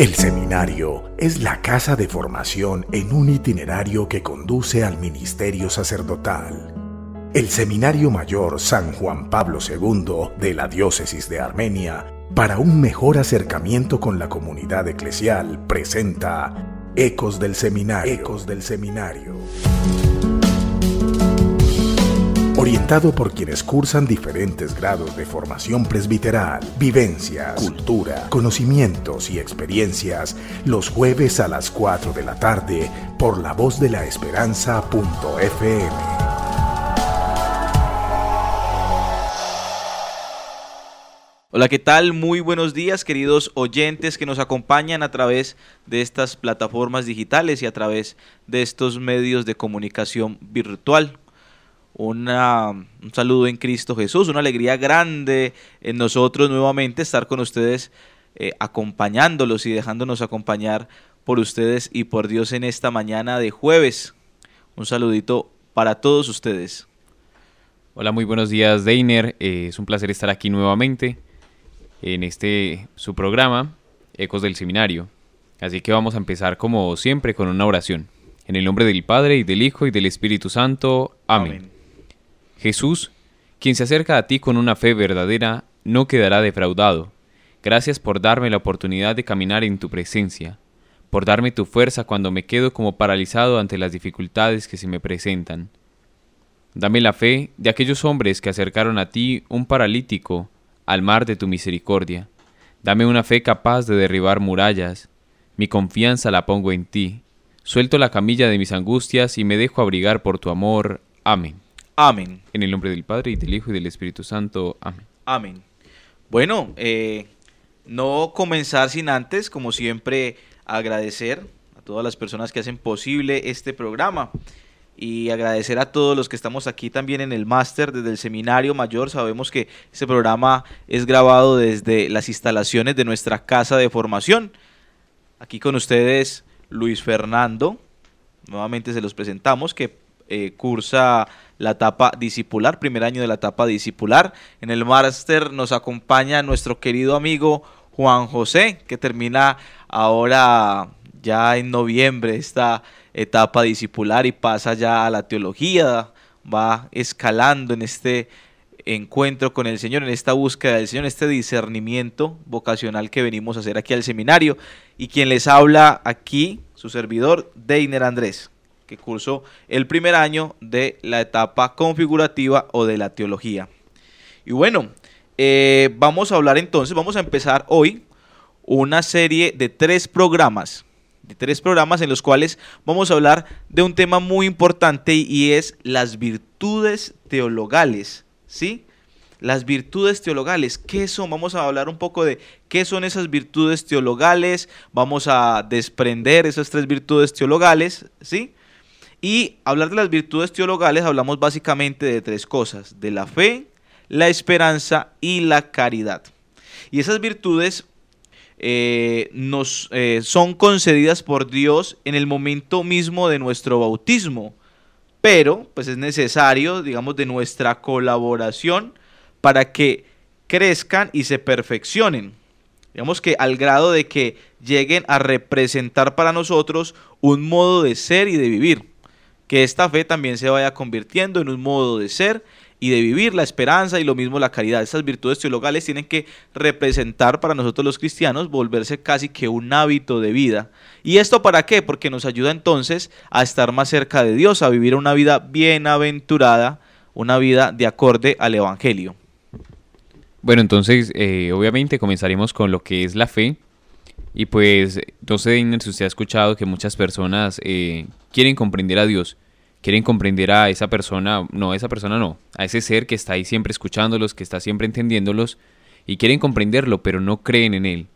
El seminario es la casa de formación en un itinerario que conduce al ministerio sacerdotal. El Seminario Mayor San Juan Pablo II de la Diócesis de Armenia, para un mejor acercamiento con la comunidad eclesial, presenta Ecos del Seminario. Ecos del Seminario orientado por quienes cursan diferentes grados de formación presbiteral, vivencias, cultura, conocimientos y experiencias, los jueves a las 4 de la tarde por la voz de la esperanza.fm. Hola, ¿qué tal? Muy buenos días, queridos oyentes que nos acompañan a través de estas plataformas digitales y a través de estos medios de comunicación virtual un saludo en Cristo Jesús, una alegría grande en nosotros nuevamente estar con ustedes, eh, acompañándolos y dejándonos acompañar por ustedes y por Dios en esta mañana de jueves. Un saludito para todos ustedes. Hola, muy buenos días, Deiner. Eh, es un placer estar aquí nuevamente en este su programa, Ecos del Seminario. Así que vamos a empezar como siempre con una oración. En el nombre del Padre y del Hijo y del Espíritu Santo. Amén. Jesús, quien se acerca a ti con una fe verdadera, no quedará defraudado. Gracias por darme la oportunidad de caminar en tu presencia, por darme tu fuerza cuando me quedo como paralizado ante las dificultades que se me presentan. Dame la fe de aquellos hombres que acercaron a ti un paralítico al mar de tu misericordia. Dame una fe capaz de derribar murallas. Mi confianza la pongo en ti. Suelto la camilla de mis angustias y me dejo abrigar por tu amor. Amén. Amén. En el nombre del Padre, y del Hijo, y del Espíritu Santo. Amén. Amén. Bueno, eh, no comenzar sin antes, como siempre, agradecer a todas las personas que hacen posible este programa y agradecer a todos los que estamos aquí también en el máster desde el seminario mayor. Sabemos que este programa es grabado desde las instalaciones de nuestra casa de formación. Aquí con ustedes Luis Fernando. Nuevamente se los presentamos que eh, cursa la etapa discipular, primer año de la etapa discipular. En el máster nos acompaña nuestro querido amigo Juan José, que termina ahora ya en noviembre esta etapa discipular y pasa ya a la teología, va escalando en este encuentro con el Señor, en esta búsqueda del Señor, este discernimiento vocacional que venimos a hacer aquí al seminario. Y quien les habla aquí, su servidor, Deiner Andrés que cursó el primer año de la etapa configurativa o de la teología. Y bueno, eh, vamos a hablar entonces, vamos a empezar hoy una serie de tres programas, de tres programas en los cuales vamos a hablar de un tema muy importante y es las virtudes teologales, ¿sí? Las virtudes teologales, ¿qué son? Vamos a hablar un poco de qué son esas virtudes teologales, vamos a desprender esas tres virtudes teologales, ¿sí? Y hablar de las virtudes teologales hablamos básicamente de tres cosas, de la fe, la esperanza y la caridad. Y esas virtudes eh, nos eh, son concedidas por Dios en el momento mismo de nuestro bautismo, pero pues es necesario, digamos, de nuestra colaboración para que crezcan y se perfeccionen. Digamos que al grado de que lleguen a representar para nosotros un modo de ser y de vivir que esta fe también se vaya convirtiendo en un modo de ser y de vivir la esperanza y lo mismo la caridad. Estas virtudes teologales tienen que representar para nosotros los cristianos, volverse casi que un hábito de vida. ¿Y esto para qué? Porque nos ayuda entonces a estar más cerca de Dios, a vivir una vida bienaventurada, una vida de acorde al Evangelio. Bueno, entonces eh, obviamente comenzaremos con lo que es la fe, y pues, sé si usted ha escuchado que muchas personas eh, quieren comprender a Dios, quieren comprender a esa persona, no, a esa persona no, a ese ser que está ahí siempre escuchándolos, que está siempre entendiéndolos, y quieren comprenderlo, pero no creen en él.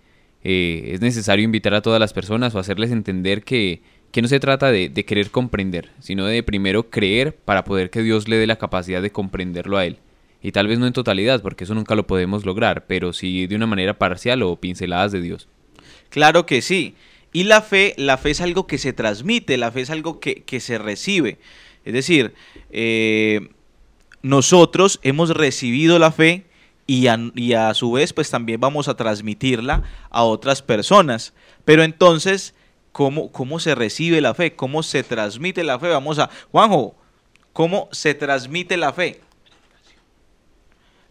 Eh, es necesario invitar a todas las personas o hacerles entender que, no se trata de, de querer comprender, sino de primero creer para poder que Dios le dé la capacidad de comprenderlo a él y tal vez no en totalidad, porque eso nunca lo podemos lograr, pero sí de una manera parcial o pinceladas de Dios. Claro que sí. Y la fe, la fe es algo que se transmite, la fe es algo que, se recibe. Es decir, eh, nosotros hemos recibido la fe y a, y a su vez pues también vamos a transmitirla a otras personas. Pero entonces, ¿cómo, cómo se recibe la fe? ¿Cómo se transmite la fe? Vamos a... Juanjo, ¿cómo se transmite la fe?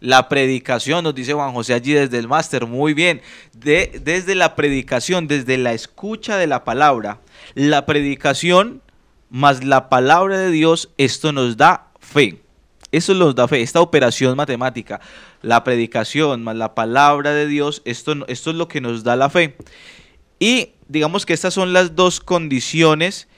la predicación, nos dice Juan José allí desde el máster, muy bien, de, desde la predicación, desde la escucha de la palabra, la predicación más la palabra de Dios, esto nos da fe. esto nos da fe, esta operación matemática, la predicación más la palabra de Dios, esto, esto es lo que nos da la fe. Y digamos que estas son las dos condiciones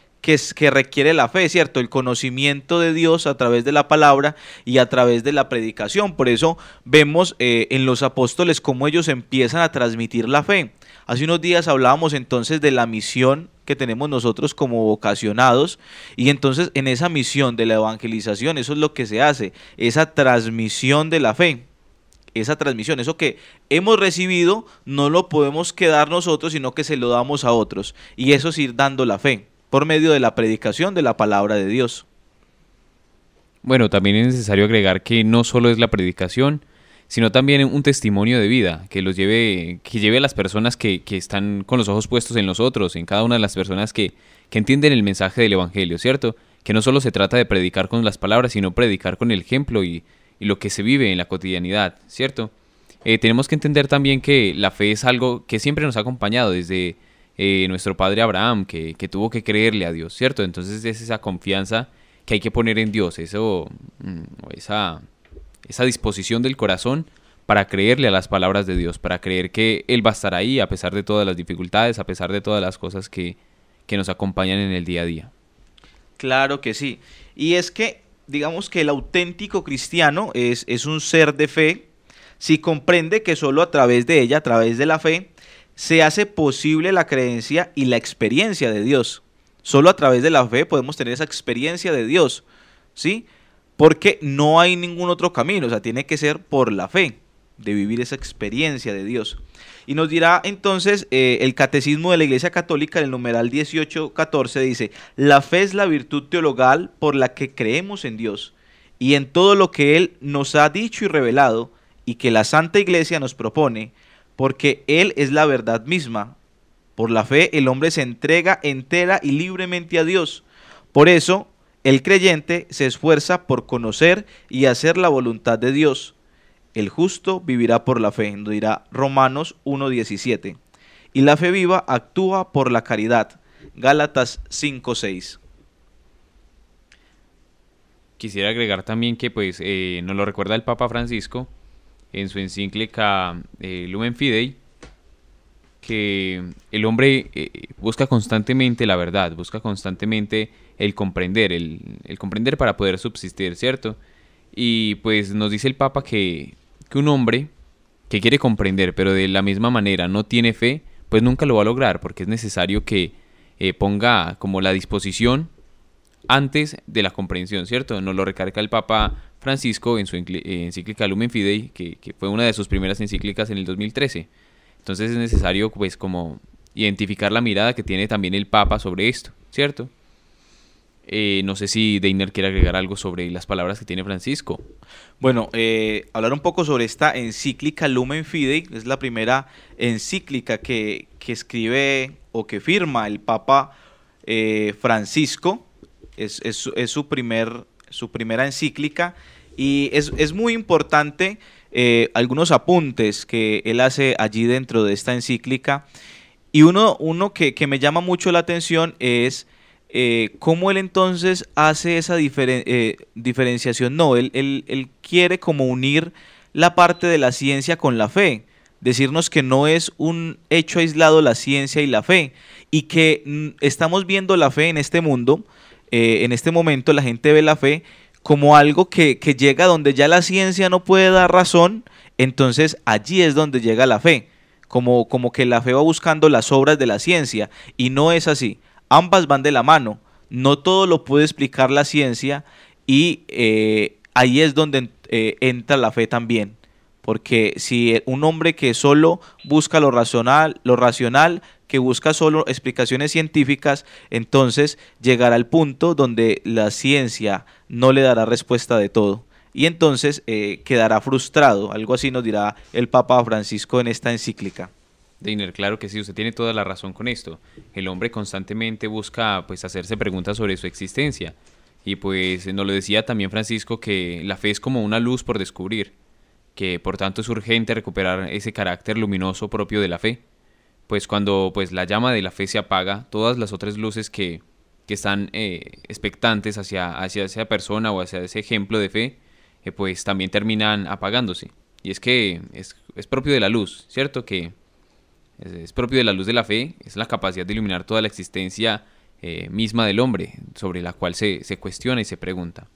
que, requiere la fe, ¿cierto? El conocimiento de Dios a través de la palabra y a través de la predicación. Por eso vemos eh, en los apóstoles cómo ellos empiezan a transmitir la fe. Hace unos días hablábamos entonces de la misión que tenemos nosotros como vocacionados y entonces en esa misión de la evangelización eso es lo que se hace, esa transmisión de la fe esa transmisión. Eso que hemos recibido no lo podemos quedar nosotros, sino que se lo damos a otros. Y eso es ir dando la fe por medio de la predicación de la palabra de Dios. Bueno, también es necesario agregar que no solo es la predicación, sino también un testimonio de vida que los lleve, que lleve a las personas que, están con los ojos puestos en los otros, en cada una de las personas que, entienden el mensaje del Evangelio, ¿cierto? Que no solo se trata de predicar con las palabras, sino predicar con el ejemplo y, lo que se vive en la cotidianidad, ¿cierto? Eh, tenemos que entender también que la fe es algo que siempre nos ha acompañado desde, eh, nuestro padre Abraham, que, tuvo que creerle a Dios, ¿cierto? Entonces es esa confianza que hay que poner en Dios, eso, mm, esa, esa disposición del corazón para creerle a las palabras de Dios, para creer que Él va a estar ahí a pesar de todas las dificultades, a pesar de todas las cosas que, nos acompañan en el día a día. Claro que sí. Y es que, digamos que el auténtico cristiano es, es un ser de fe, si comprende que solo a través de ella, a través de la fe, se hace posible la creencia y la experiencia de Dios. Solo a través de la fe podemos tener esa experiencia de Dios, ¿sí? Porque no hay ningún otro camino, o sea, tiene que ser por la fe, de vivir esa experiencia de Dios. Y nos dirá entonces eh, el Catecismo de la Iglesia Católica, en el numeral 14, dice, la fe es la virtud teologal por la que creemos en Dios y en todo lo que Él nos ha dicho y revelado y que la Santa Iglesia nos propone porque Él es la verdad misma. Por la fe el hombre se entrega entera y libremente a Dios. Por eso, el creyente se esfuerza por conocer y hacer la voluntad de Dios. El justo vivirá por la fe, nos dirá Romanos 1.17. Y la fe viva actúa por la caridad. Gálatas 5.6. Quisiera agregar también que pues eh, nos lo recuerda el Papa Francisco, en su encíclica eh, Lumen Fidei, que el hombre eh, busca constantemente la verdad, busca constantemente el comprender, el, comprender para poder subsistir, ¿cierto? Y pues nos dice el Papa que, un hombre que quiere comprender, pero de la misma manera no tiene fe, pues nunca lo va a lograr, porque es necesario que eh, ponga como la disposición antes de la comprensión, ¿cierto? Nos lo recarga el Papa Francisco en su eh, encíclica Lumen Fidei, que, fue una de sus primeras encíclicas en el 2013. Entonces es necesario, pues, como identificar la mirada que tiene también el Papa sobre esto, ¿cierto? Eh, no sé si Deiner quiere agregar algo sobre las palabras que tiene Francisco. Bueno, eh, hablar un poco sobre esta encíclica Lumen Fidei, es la primera encíclica que, que escribe o que firma el Papa Francisco, es, es, es, su, primer, su primera encíclica y es, es muy importante eh, algunos apuntes que él hace allí dentro de esta encíclica. Y uno, uno que, me llama mucho la atención es eh, cómo él entonces hace esa eh, diferenciación. No, él, él, él, quiere como unir la parte de la ciencia con la fe. Decirnos que no es un hecho aislado la ciencia y la fe. Y que mm, estamos viendo la fe en este mundo. en este momento la gente ve la fe como algo que, llega donde ya la ciencia no puede dar razón, entonces allí es donde llega la fe, como, como que la fe va buscando las obras de la ciencia, y no es así, ambas van de la mano, no todo lo puede explicar la ciencia y eh, ahí es donde eh, entra la fe también. Porque si un hombre que solo busca lo racional, lo racional, que busca solo explicaciones científicas, entonces llegará al punto donde la ciencia no le dará respuesta de todo. Y entonces eh, quedará frustrado, algo así nos dirá el Papa Francisco en esta encíclica. Deiner, claro que sí, usted tiene toda la razón con esto. El hombre constantemente busca pues hacerse preguntas sobre su existencia. Y pues nos lo decía también Francisco que la fe es como una luz por descubrir, que por tanto es urgente recuperar ese carácter luminoso propio de la fe. Pues cuando pues la llama de la fe se apaga, todas las otras luces que que están eh, expectantes hacia, hacia esa persona o hacia ese ejemplo de fe, eh, pues también terminan apagándose. Y es que es, propio de la luz, ¿cierto? Que es, propio de la luz de la fe, es la capacidad de iluminar toda la existencia eh, misma del hombre, sobre la cual se, se cuestiona y se pregunta.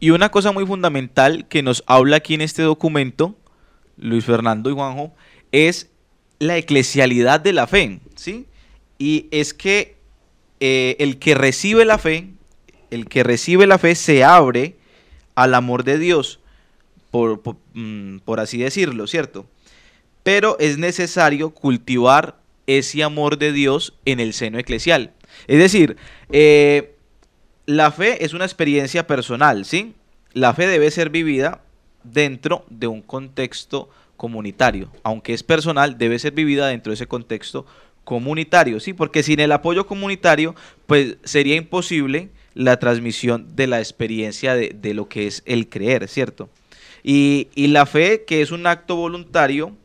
Y una cosa muy fundamental que nos habla aquí en este documento, Luis Fernando y Juanjo, es la eclesialidad de la fe, ¿sí? Y es que eh, el que recibe la fe, el que recibe la fe se abre al amor de Dios, mm, por, así decirlo, ¿cierto? Pero es necesario cultivar ese amor de Dios en el seno eclesial. Es decir, eh, la fe es una experiencia personal, ¿sí? La fe debe ser vivida dentro de un contexto comunitario. Aunque es personal, debe ser vivida dentro de ese contexto comunitario, ¿sí? Porque sin el apoyo comunitario, pues sería imposible la transmisión de la experiencia de, lo que es el creer, ¿cierto? Y, la fe, que es un acto voluntario,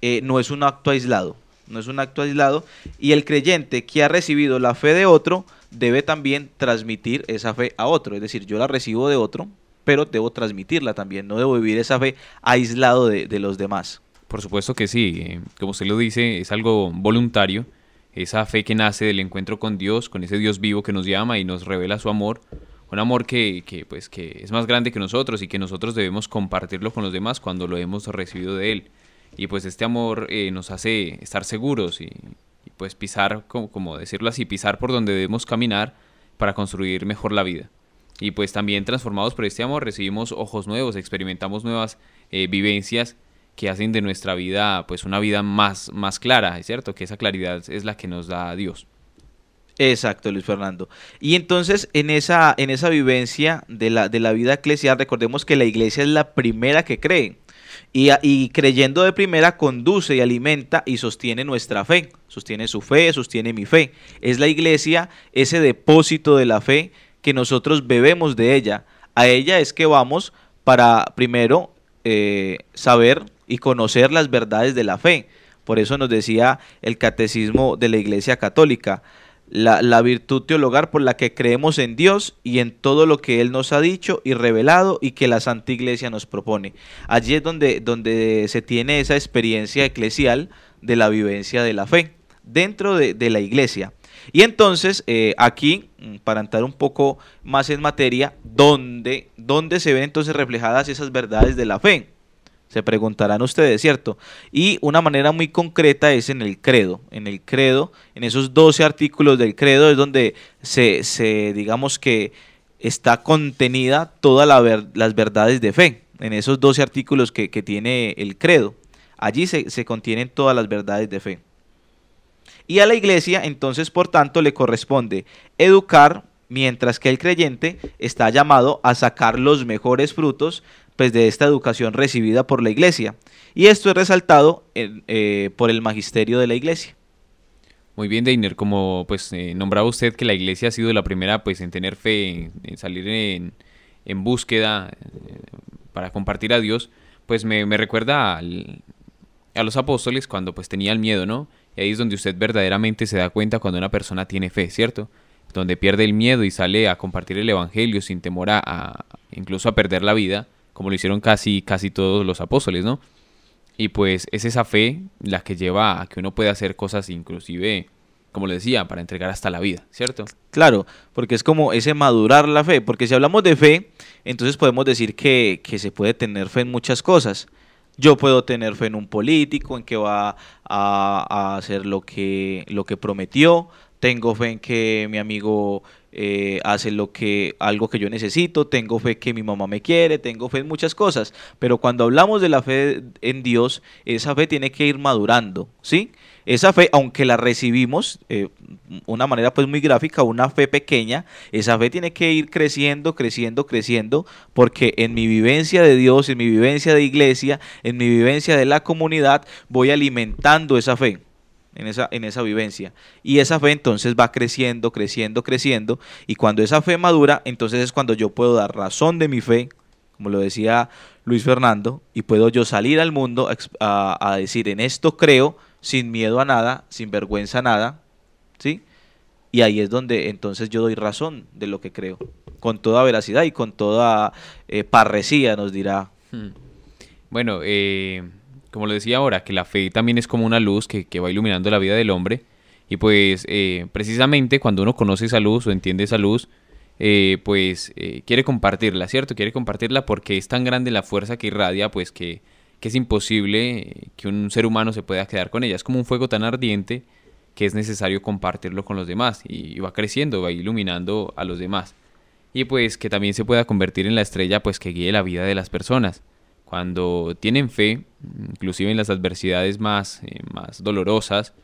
eh, no es un acto aislado, no es un acto aislado, y el creyente que ha recibido la fe de otro debe también transmitir esa fe a otro, es decir, yo la recibo de otro, pero debo transmitirla también, no debo vivir esa fe aislado de, de los demás. Por supuesto que sí, eh, como usted lo dice, es algo voluntario, esa fe que nace del encuentro con Dios, con ese Dios vivo que nos llama y nos revela su amor, un amor que, pues, que es más grande que nosotros y que nosotros debemos compartirlo con los demás cuando lo hemos recibido de Él. Y pues este amor eh, nos hace estar seguros y, pues pisar, como, como decirlo así, pisar por donde debemos caminar para construir mejor la vida. Y pues también transformados por este amor recibimos ojos nuevos, experimentamos nuevas eh, vivencias que hacen de nuestra vida pues una vida más, más clara, es cierto, que esa claridad es la que nos da Dios. Exacto, Luis Fernando. Y entonces, en esa, en esa vivencia de la, de la vida eclesial, recordemos que la iglesia es la primera que cree. Y, creyendo de primera conduce y alimenta y sostiene nuestra fe, sostiene su fe, sostiene mi fe. Es la iglesia ese depósito de la fe que nosotros bebemos de ella. A ella es que vamos para primero eh, saber y conocer las verdades de la fe. Por eso nos decía el catecismo de la Iglesia Católica, la, la, virtud teologar por la que creemos en Dios y en todo lo que Él nos ha dicho y revelado y que la Santa Iglesia nos propone. Allí es donde, donde se tiene esa experiencia eclesial de la vivencia de la fe dentro de, la Iglesia. Y entonces, eh, aquí, mm, para entrar un poco más en materia, dónde donde se ven entonces reflejadas esas verdades de la fe? se preguntarán ustedes, ¿cierto? Y una manera muy concreta es en el credo. En el credo, en esos 12 artículos del credo es donde se, digamos que está contenida todas la las verdades de fe, en esos 12 artículos que, tiene el credo. Allí se, se contienen todas las verdades de fe. Y a la iglesia, entonces, por tanto, le corresponde educar, mientras que el creyente está llamado a sacar los mejores frutos pues, de esta educación recibida por la Iglesia. Y esto es resaltado eh, por el magisterio de la Iglesia. Muy bien, Deiner, como pues eh, nombraba usted que la Iglesia ha sido la primera pues en tener fe, en, salir en, en búsqueda eh, para compartir a Dios, pues me, me recuerda a los apóstoles cuando pues el miedo, ¿no? Y ahí es donde usted verdaderamente se da cuenta cuando una persona tiene fe, ¿cierto? Donde pierde el miedo y sale a compartir el Evangelio sin temor a incluso a perder la vida como lo hicieron casi, casi todos los apóstoles, ¿no? Y pues es esa fe la que lleva a que uno pueda hacer cosas inclusive, como le decía, para entregar hasta la vida, ¿cierto? Claro, porque es como ese madurar la fe, porque si hablamos de fe, entonces podemos decir que, se puede tener fe en muchas cosas. Yo puedo tener fe en un político, en que va a, hacer lo que, lo que prometió, tengo fe en que mi amigo eh, hace lo que, algo que yo necesito, tengo fe que mi mamá me quiere, tengo fe en muchas cosas. Pero cuando hablamos de la fe en Dios, esa fe tiene que ir madurando, ¿sí? Esa fe, aunque la recibimos eh, una manera pues muy gráfica, una fe pequeña, esa fe tiene que ir creciendo, creciendo, creciendo, porque en mi vivencia de Dios, en mi vivencia de iglesia, en mi vivencia de la comunidad, voy alimentando esa fe en esa, en esa vivencia. Y esa fe entonces va creciendo, creciendo, creciendo. Y cuando esa fe madura, entonces es cuando yo puedo dar razón de mi fe, como lo decía Luis Fernando, y puedo yo salir al mundo a, decir, en esto creo, sin miedo a nada, sin vergüenza a nada, ¿sí? Y ahí es donde entonces yo doy razón de lo que creo, con toda veracidad y con toda eh, parresía, nos dirá. Hmm. Bueno, eh, como lo decía ahora, que la fe también es como una luz que, va iluminando la vida del hombre. Y pues eh, precisamente cuando uno conoce esa luz o entiende esa luz, eh, pues eh, quiere compartirla, ¿cierto? Quiere compartirla porque es tan grande la fuerza que irradia, pues que, es imposible que un ser humano se pueda quedar con ella. Es como un fuego tan ardiente que es necesario compartirlo con los demás y, va creciendo, va iluminando a los demás. Y pues que también se pueda convertir en la estrella pues que guíe la vida de las personas. Cuando tienen fe, inclusive en las adversidades más, eh, más dolorosas,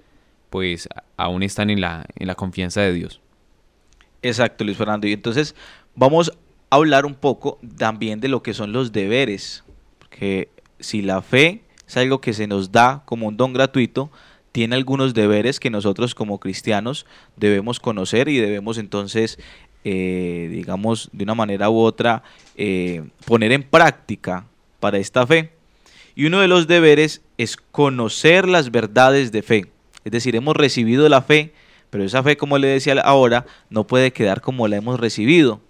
pues aún están en la, en la confianza de Dios. Exacto, Luis Fernando. Y entonces vamos a hablar un poco también de lo que son los deberes. Porque si la fe es algo que se nos da como un don gratuito, tiene algunos deberes que nosotros como cristianos debemos conocer y debemos entonces, eh, digamos, de una manera u otra, eh, poner en práctica para esta fe. Y uno de los deberes es conocer las verdades de fe. Es decir, hemos recibido la fe, pero esa fe, como le decía ahora, no puede quedar como la hemos recibido,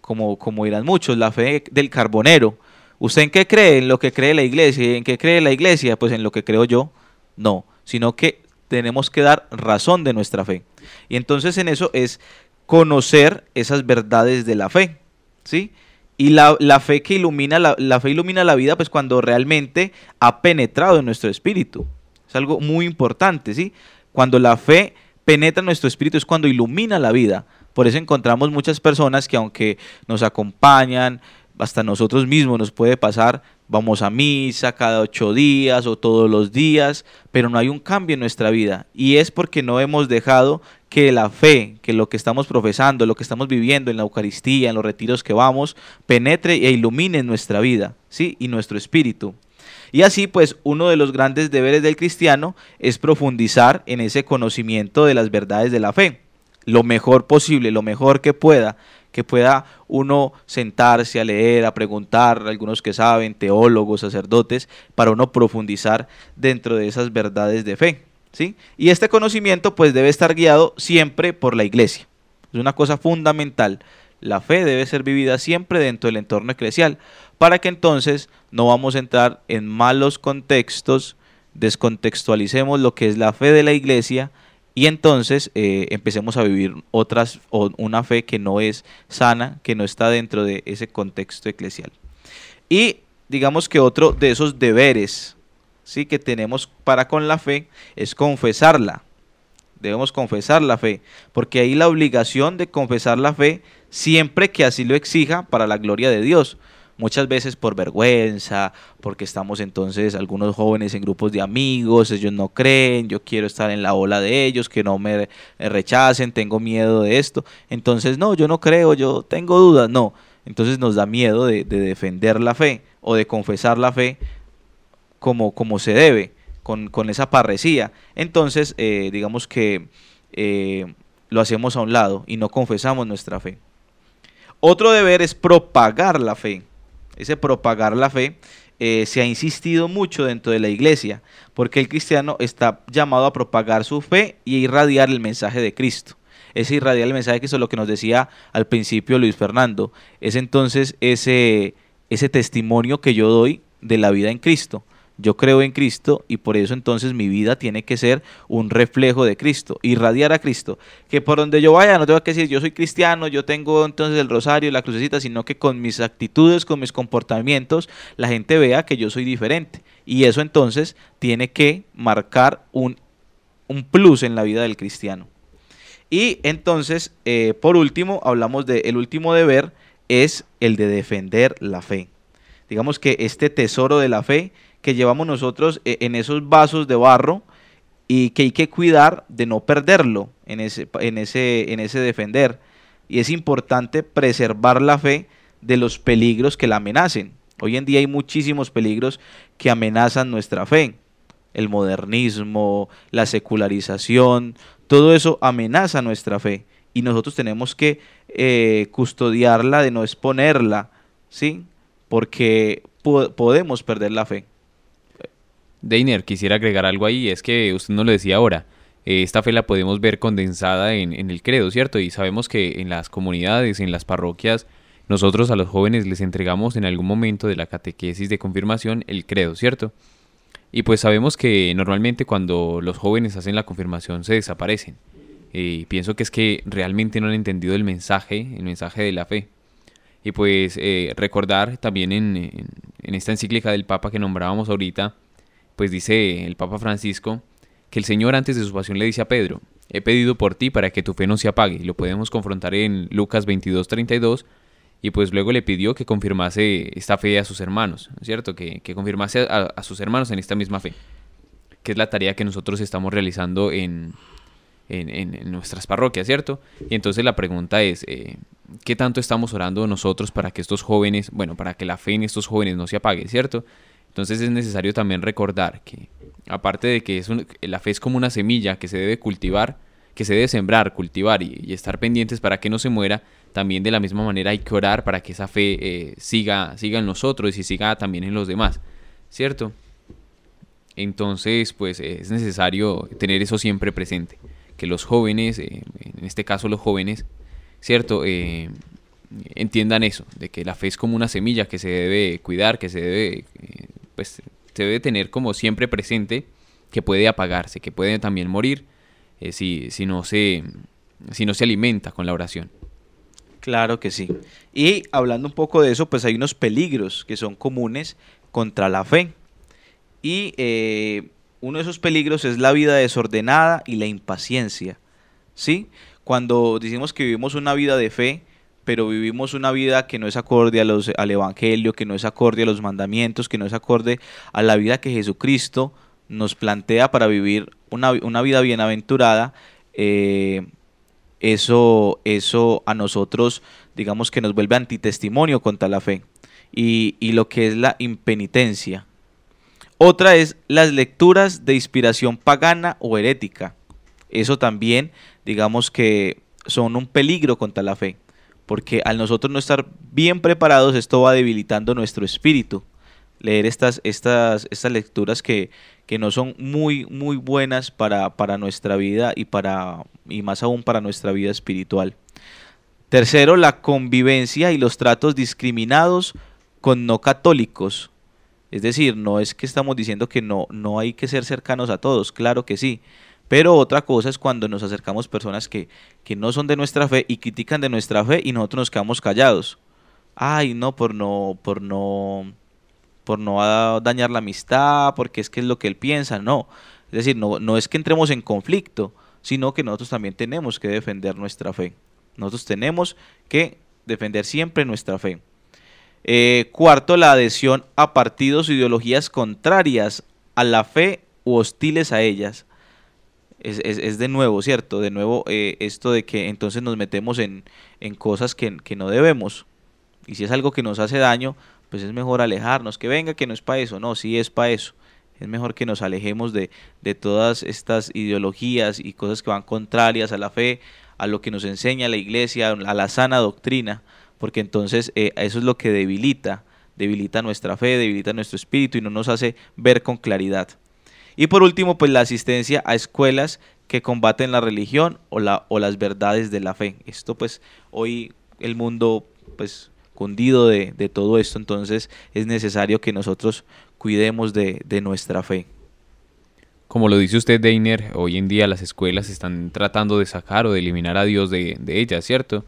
como, como dirán muchos, la fe del carbonero. ¿Usted en qué cree? En lo que cree la iglesia. ¿En qué cree la iglesia? Pues en lo que creo yo. No, sino que tenemos que dar razón de nuestra fe. Y entonces en eso es conocer esas verdades de la fe. ¿Sí? Y la, la, fe que ilumina la, fe ilumina la vida, pues cuando realmente ha penetrado en nuestro espíritu. Es algo muy importante, ¿sí? Cuando la fe penetra en nuestro espíritu es cuando ilumina la vida. Por eso encontramos muchas personas que aunque nos acompañan, hasta nosotros mismos nos puede pasar, vamos a misa cada ocho días o todos los días, pero no hay un cambio en nuestra vida. Y es porque no hemos dejado que la fe, que lo que estamos profesando, lo que estamos viviendo en la Eucaristía, en los retiros que vamos, penetre e ilumine nuestra vida, ¿sí? Y nuestro espíritu. Y así pues uno de los grandes deberes del cristiano es profundizar en ese conocimiento de las verdades de la fe, lo mejor posible, lo mejor que pueda, que pueda uno sentarse a leer, a preguntar, algunos que saben, teólogos, sacerdotes, para uno profundizar dentro de esas verdades de fe. Y este conocimiento pues debe estar guiado siempre por la iglesia. Es una cosa fundamental. La fe debe ser vivida siempre dentro del entorno eclesial para que entonces no vamos a entrar en malos contextos, descontextualicemos lo que es la fe de la iglesia y entonces eh, empecemos a vivir otras o una fe que no es sana, que no está dentro de ese contexto eclesial. Y digamos que otro de esos deberes ¿sí? que tenemos para con la fe es confesarla. Debemos confesar la fe, porque hay la obligación de confesar la fe siempre que así lo exija para la gloria de Dios muchas veces por vergüenza, porque estamos entonces algunos jóvenes en grupos de amigos, ellos no creen, yo quiero estar en la ola de ellos, que no me rechacen, tengo miedo de esto, entonces no, yo no creo, yo tengo dudas, no, entonces nos da miedo de, de defender la fe o de confesar la fe como, se debe, con, esa parresía. Entonces, eh, digamos que eh, lo hacemos a un lado y no confesamos nuestra fe. Otro deber es propagar la fe. Ese propagar la fe eh, se ha insistido mucho dentro de la iglesia, porque el cristiano está llamado a propagar su fe y irradiar el mensaje de Cristo. ese irradiar el mensaje que Cristo, lo que nos decía al principio Luis Fernando. Es entonces ese, ese testimonio que yo doy de la vida en Cristo. Yo creo en Cristo y por eso entonces mi vida tiene que ser un reflejo de Cristo, irradiar a Cristo. Que por donde yo vaya no tengo que decir yo soy cristiano, yo tengo entonces el rosario y la crucecita, sino que con mis actitudes, con mis comportamientos, la gente vea que yo soy diferente. Y eso entonces tiene que marcar un, plus en la vida del cristiano. Y entonces, eh, por último, hablamos de el último deber es el de defender la fe. Digamos que este tesoro de la fe que llevamos nosotros eh, en esos vasos de barro y que hay que cuidar de no perderlo en ese, en ese, en ese defender. Y es importante preservar la fe de los peligros que la amenacen. Hoy en día hay muchísimos peligros que amenazan nuestra fe. El modernismo, la secularización, todo eso amenaza nuestra fe. Y nosotros tenemos que eh, custodiarla de no exponerla, ¿sí? Porque podemos perder la fe. Deiner, quisiera agregar algo ahí, es que usted nos lo decía ahora, eh, esta fe la podemos ver condensada en, el credo, ¿cierto? Y sabemos que en las comunidades, en las parroquias, nosotros a los jóvenes les entregamos en algún momento de la catequesis de confirmación el credo, ¿cierto? Y pues sabemos que normalmente cuando los jóvenes hacen la confirmación se desaparecen. Eh, y pienso que es que realmente no han entendido el mensaje, el mensaje de la fe. Y pues eh, recordar también en esta encíclica del Papa que nombrábamos ahorita, pues dice el Papa Francisco que el Señor antes de su pasión le dice a Pedro, he pedido por ti para que tu fe no se apague. Lo podemos confrontar en Lucas 22, Y pues luego le pidió que confirmase esta fe a sus hermanos, ¿cierto? Que, confirmase a, sus hermanos en esta misma fe, que es la tarea que nosotros estamos realizando en, nuestras parroquias, ¿cierto? Y entonces la pregunta es, eh, ¿qué tanto estamos orando nosotros para que estos jóvenes, bueno, para que la fe en estos jóvenes no se apague, ¿cierto? Entonces es necesario también recordar que, aparte de que es la fe es como una semilla que se debe cultivar, que se debe sembrar, cultivar y, estar pendientes para que no se muera, también de la misma manera hay que orar para que esa fe eh, siga, siga en nosotros y siga también en los demás, ¿cierto? Entonces, pues es necesario tener eso siempre presente, que los jóvenes, eh, en este caso los jóvenes, ¿cierto? Eh, entiendan eso, de que la fe es como una semilla que se debe cuidar, que se debe pues se debe tener como siempre presente que puede apagarse, que puede también morir eh, si, no se, si no se alimenta con la oración. Claro que sí. Y hablando un poco de eso, pues hay unos peligros que son comunes contra la fe. Y eh, uno de esos peligros es la vida desordenada y la impaciencia. ¿Sí? Cuando decimos que vivimos una vida de fe, pero vivimos una vida que no es acorde a los, al Evangelio, que no es acorde a los mandamientos, que no es acorde a la vida que Jesucristo nos plantea para vivir una, vida bienaventurada, eh, eso, eso a nosotros, digamos que nos vuelve antitestimonio contra la fe y lo que es la impenitencia. Otra es las lecturas de inspiración pagana o herética. Eso también, digamos que son un peligro contra la fe porque al nosotros no estar bien preparados esto va debilitando nuestro espíritu. Leer estas, estas, estas lecturas que, no son muy, muy buenas para, para nuestra vida y, para, y más aún para nuestra vida espiritual. Tercero, la convivencia y los tratos discriminados con no católicos. Es decir, no es que estamos diciendo que no, no hay que ser cercanos a todos, claro que sí, pero otra cosa es cuando nos acercamos personas que, no son de nuestra fe y critican de nuestra fe y nosotros nos quedamos callados. Ay, no, por no, por no, por no dañar la amistad, porque es que es lo que él piensa, no. Es decir, no, no es que entremos en conflicto, sino que nosotros también tenemos que defender nuestra fe. Nosotros tenemos que defender siempre nuestra fe. Eh, cuarto, la adhesión a partidos o ideologías contrarias a la fe u hostiles a ellas es, es, de nuevo, ¿cierto? De nuevo eh, esto de que entonces nos metemos en, cosas que, que, no debemos. Y si es algo que nos hace daño, pues es mejor alejarnos. Que venga, que no es para eso. No, si es para eso. Es mejor que nos alejemos de, de todas estas ideologías y cosas que van contrarias a la fe, a lo que nos enseña la iglesia, a la sana doctrina, porque entonces eh, eso es lo que debilita debilita nuestra fe, debilita nuestro espíritu y no nos hace ver con claridad. Y por último, pues la asistencia a escuelas que combaten la religión o, la, o las verdades de la fe. Esto pues hoy el mundo pues cundido de, todo esto, entonces es necesario que nosotros cuidemos de, nuestra fe. Como lo dice usted, Deiner, hoy en día las escuelas están tratando de sacar o de eliminar a Dios de, de ellas, ¿cierto?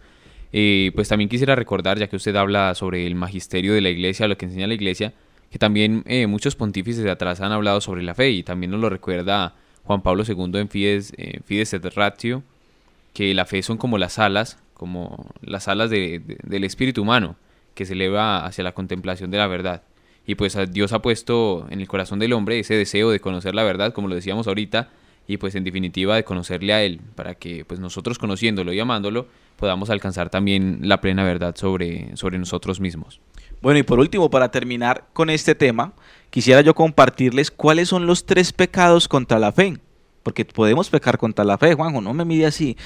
y eh, pues también quisiera recordar, ya que usted habla sobre el magisterio de la iglesia, lo que enseña la iglesia, que también eh, muchos pontífices de atrás han hablado sobre la fe y también nos lo recuerda Juan Pablo II en Fides, et Ratio, que la fe son como las alas, como las alas del espíritu humano que se eleva hacia la contemplación de la verdad. Y pues ah, Dios ha puesto en el corazón del hombre ese deseo de conocer la verdad, como lo decíamos ahorita, y pues en definitiva de conocerle a Él, para que pues nosotros conociéndolo y amándolo podamos alcanzar también la plena verdad sobre, sobre nosotros mismos. Bueno, y por último, para terminar con este tema, quisiera yo compartirles cuáles son los tres pecados contra la fe. Porque podemos pecar contra la fe, Juanjo, no me mide así.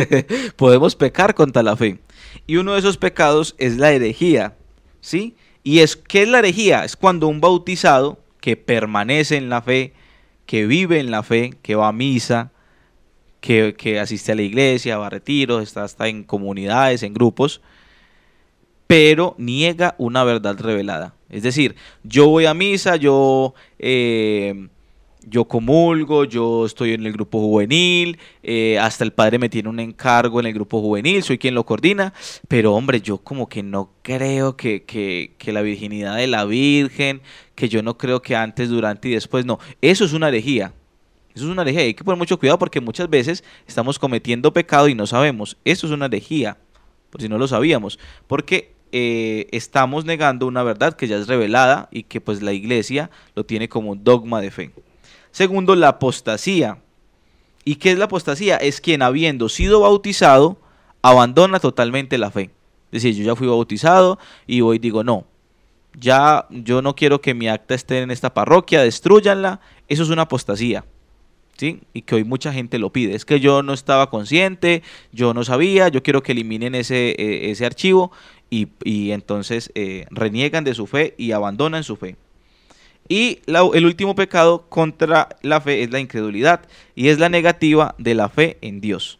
podemos pecar contra la fe. Y uno de esos pecados es la herejía, ¿sí? Y es, ¿qué es la herejía? Es cuando un bautizado que permanece en la fe, que vive en la fe, que va a misa, que, asiste a la iglesia, va a retiros, está, está en comunidades, en grupos, pero niega una verdad revelada. Es decir, yo voy a misa, yo, eh, yo comulgo, yo estoy en el grupo juvenil, eh, hasta el padre me tiene un encargo en el grupo juvenil, soy quien lo coordina, pero hombre, yo como que no creo que, que la virginidad de la Virgen, que yo no creo que antes, durante y después, no, eso es una herejía. Eso es una herejía, hay que poner mucho cuidado porque muchas veces estamos cometiendo pecado y no sabemos. Eso es una herejía si no lo sabíamos, porque eh, estamos negando una verdad que ya es revelada y que pues la iglesia lo tiene como dogma de fe. Segundo, la apostasía. ¿Y qué es la apostasía? Es quien habiendo sido bautizado, abandona totalmente la fe. Es decir, yo ya fui bautizado y hoy digo, no, ya yo no quiero que mi acta esté en esta parroquia, destruyanla. Eso es una apostasía. Y que hoy mucha gente lo pide. Es que yo no estaba consciente, yo no sabía, yo quiero que eliminen ese, e, archivo y, entonces eh, reniegan de su fe y abandonan su fe. Y el último pecado contra la fe es la incredulidad y es la negativa de la fe en Dios.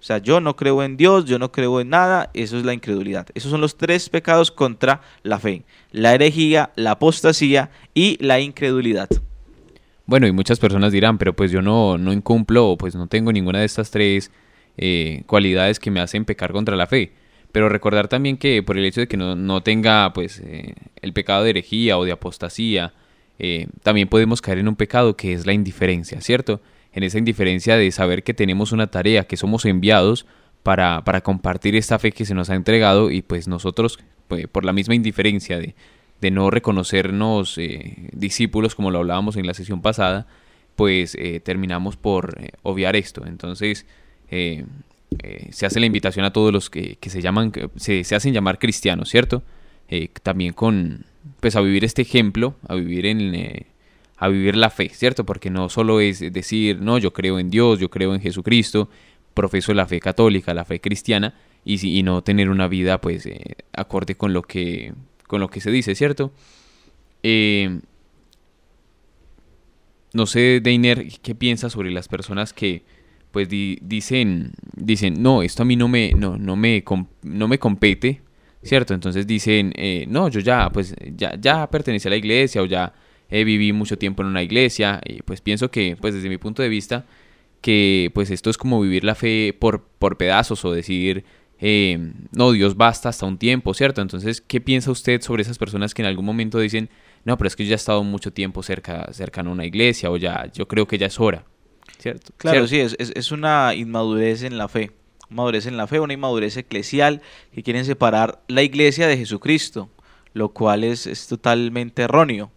O sea, yo no creo en Dios, yo no creo en nada, eso es la incredulidad. Esos son los tres pecados contra la fe, la herejía, la apostasía y la incredulidad. Bueno, y muchas personas dirán, pero pues yo no, no incumplo, pues no tengo ninguna de estas tres eh, cualidades que me hacen pecar contra la fe. Pero recordar también que por el hecho de que no, no tenga pues eh, el pecado de herejía o de apostasía, eh, también podemos caer en un pecado que es la indiferencia, ¿cierto? En esa indiferencia de saber que tenemos una tarea, que somos enviados para, para compartir esta fe que se nos ha entregado y pues nosotros, pues, por la misma indiferencia de, de no reconocernos eh, discípulos, como lo hablábamos en la sesión pasada, pues eh, terminamos por eh, obviar esto. Entonces, se hace la invitación a todos los que, se llaman, se, hacen llamar cristianos, ¿cierto? también con, pues a vivir este ejemplo, a vivir a vivir la fe, ¿cierto? Porque no solo es decir, no, yo creo en Dios, yo creo en Jesucristo, profeso la fe católica, la fe cristiana, y, y no tener una vida, pues, acorde con lo que con lo que se dice, ¿cierto? Eh, no sé, Deiner, ¿qué piensas sobre las personas que pues dicen, dicen, no, esto a mí no me, no, no me, no me compete, ¿cierto? Entonces dicen, eh, no, yo ya, pues ya, ya pertenecí a la iglesia o ya he eh, viví mucho tiempo en una iglesia, y pues pienso que, pues desde mi punto de vista, que pues esto es como vivir la fe por, por pedazos o decir, Em, no, Dios basta hasta un tiempo, ¿cierto? Entonces, ¿qué piensa usted sobre esas personas que en algún momento dicen, no, pero es que yo ya he estado mucho tiempo cerca, cercano a una iglesia o ya, yo creo que ya es hora, ¿cierto? Claro, sí, es, una inmadurez en la fe madurez en la fe, una inmadurez eclesial, que quieren separar la iglesia de Jesucristo, lo cual es totalmente erróneo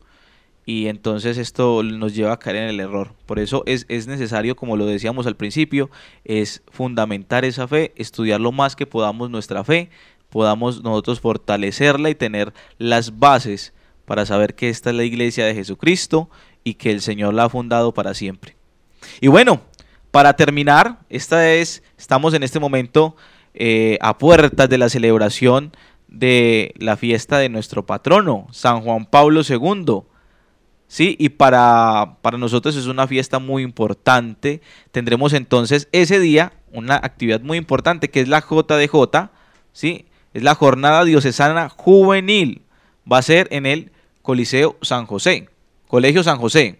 y entonces esto nos lleva a caer en el error. Por eso es, necesario, como lo decíamos al principio, es fundamentar esa fe, estudiar lo más que podamos nuestra fe, podamos nosotros fortalecerla y tener las bases para saber que esta es la iglesia de Jesucristo y que el Señor la ha fundado para siempre. Y bueno, para terminar, esta es, estamos en este momento eh, a puertas de la celebración de la fiesta de nuestro patrono, San Juan Pablo II ¿sí? Y para, nosotros es una fiesta muy importante. Tendremos entonces ese día una actividad muy importante que es la JDJ, ¿sí? Es la Jornada Diocesana Juvenil. Va a ser en el Coliseo San José, Colegio San José,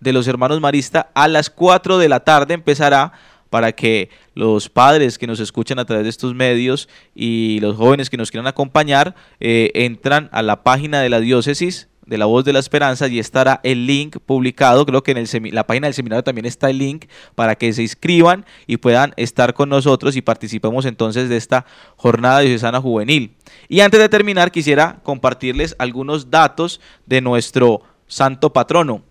de los hermanos Marista, a las 4 de la tarde empezará para que los padres que nos escuchan a través de estos medios y los jóvenes que nos quieran acompañar eh, entran a la página de la diócesis de La Voz de la Esperanza. y estará el link publicado. Creo que en el la página del seminario también está el link para que se inscriban y puedan estar con nosotros y participemos entonces de esta jornada diocesana juvenil. Y antes de terminar, quisiera compartirles algunos datos de nuestro santo patrono.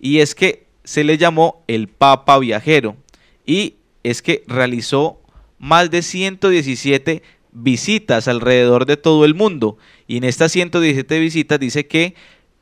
Y es que se le llamó el Papa Viajero. Y es que realizó más de 117 visitas alrededor de todo el mundo. Y en estas 117 visitas dice que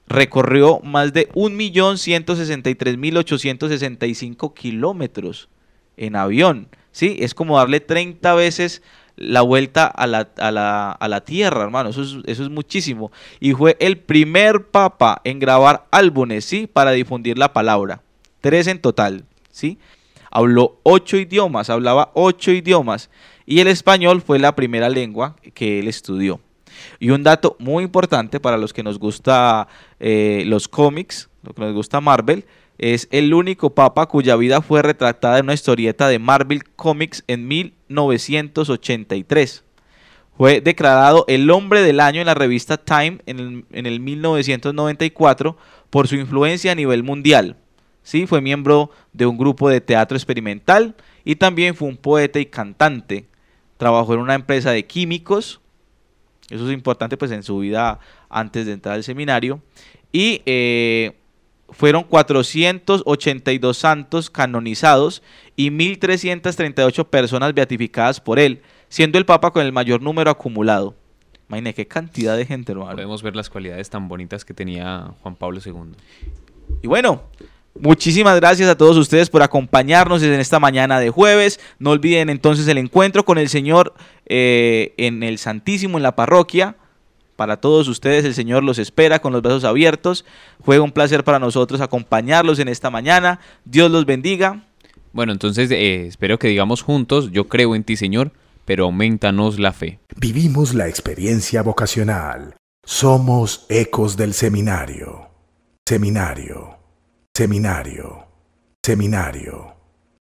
recorrió más de 1.163.865 kilómetros en avión. ¿sí? Es como darle 30 veces la vuelta a la, a la, tierra, hermano. Eso es, eso es, muchísimo. Y fue el primer papa en grabar álbumes ¿sí? para difundir la palabra. Tres en total. ¿sí? Habló ocho idiomas, hablaba ocho idiomas y el español fue la primera lengua que él estudió. Y un dato muy importante para los que nos gusta eh, los cómics, lo que nos gusta Marvel, es el único papa cuya vida fue retratada en una historieta de Marvel Comics en 1983. Fue declarado el hombre del año en la revista Time en el, 1994 por su influencia a nivel mundial. Sí, fue miembro de un grupo de teatro experimental y también fue un poeta y cantante trabajó en una empresa de químicos, eso es importante pues en su vida antes de entrar al seminario, y eh, fueron 482 santos canonizados y 1.338 personas beatificadas por él, siendo el Papa con el mayor número acumulado. Imagínate qué cantidad de gente, hermano. Podemos ver las cualidades tan bonitas que tenía Juan Pablo II. Y bueno, Muchísimas gracias a todos ustedes por acompañarnos en esta mañana de jueves. No olviden entonces el encuentro con el Señor eh, en el Santísimo, en la parroquia. Para todos ustedes el Señor los espera con los brazos abiertos. Fue un placer para nosotros acompañarlos en esta mañana. Dios los bendiga. Bueno, entonces eh, espero que digamos juntos, yo creo en ti Señor, pero aumentanos la fe. Vivimos la experiencia vocacional. Somos ecos del seminario. Seminario. Seminario. Seminario.